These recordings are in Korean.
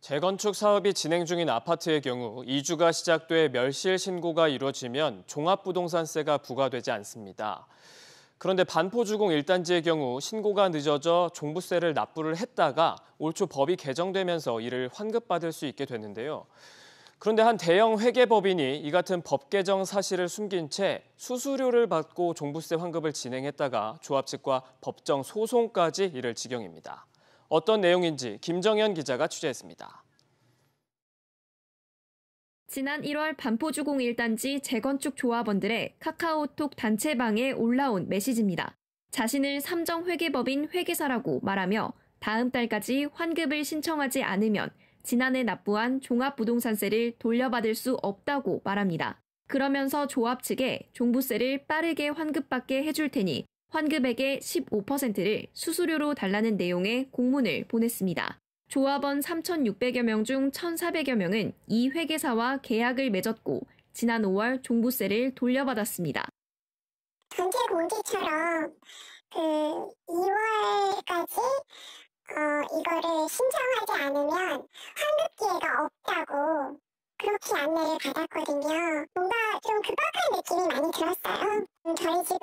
재건축 사업이 진행 중인 아파트의 경우 이주가 시작돼 멸실 신고가 이루어지면 종합부동산세가 부과되지 않습니다. 그런데 반포주공 1단지의 경우 신고가 늦어져 종부세를 납부를 했다가 올초 법이 개정되면서 이를 환급받을 수 있게 됐는데요. 그런데 한 대형 회계법인이 이 같은 법 개정 사실을 숨긴 채 수수료를 받고 종부세 환급을 진행했다가 조합 측과 법정 소송까지 이를 지경입니다. 어떤 내용인지 김정현 기자가 취재했습니다. 지난 1월 반포주공 1단지 재건축 조합원들의 카카오톡 단체방에 올라온 메시지입니다. 자신을 삼정회계법인 회계사라고 말하며 다음 달까지 환급을 신청하지 않으면 지난해 납부한 종합부동산세를 돌려받을 수 없다고 말합니다. 그러면서 조합 측에 종부세를 빠르게 환급받게 해줄 테니 환급액의 15%를 수수료로 달라는 내용의 공문을 보냈습니다. 조합원 3,600여 명 중 1,400여 명은 이 회계사와 계약을 맺었고 지난 5월 종부세를 돌려받았습니다. 강제 공지처럼 그 2월까지 어, 이거를 신청하지 않으면 환급 기회가 없다고 그렇게 안내를 받았거든요. 뭔가 좀 급박한 느낌이 많이 들었어요. 저희 집은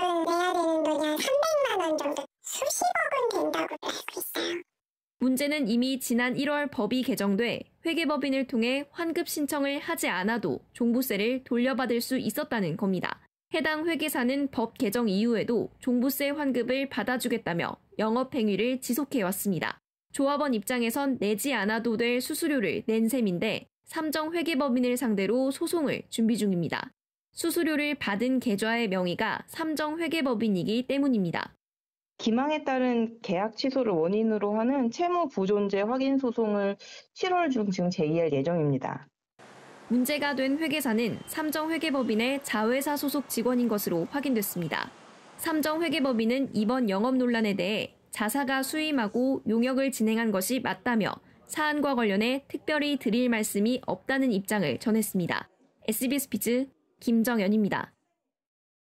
문제는 이미 지난 1월 법이 개정돼 회계법인을 통해 환급 신청을 하지 않아도 종부세를 돌려받을 수 있었다는 겁니다. 해당 회계사는 법 개정 이후에도 종부세 환급을 받아주겠다며 영업행위를 지속해왔습니다. 조합원 입장에선 내지 않아도 될 수수료를 낸 셈인데 삼정 회계법인을 상대로 소송을 준비 중입니다. 수수료를 받은 계좌의 명의가 삼정 회계법인이기 때문입니다. 기망에 따른 계약 취소를 원인으로 하는 채무 부존재 확인 소송을 7월 중旬제의할 예정입니다. 문제가 된 회계사는 삼정회계법인의 자회사 소속 직원인 것으로 확인됐습니다. 삼정회계법인은 이번 영업 논란에 대해 자사가 수임하고 용역을 진행한 것이 맞다며 사안과 관련해 특별히 드릴 말씀이 없다는 입장을 전했습니다. SBS 피즈 김정연입니다.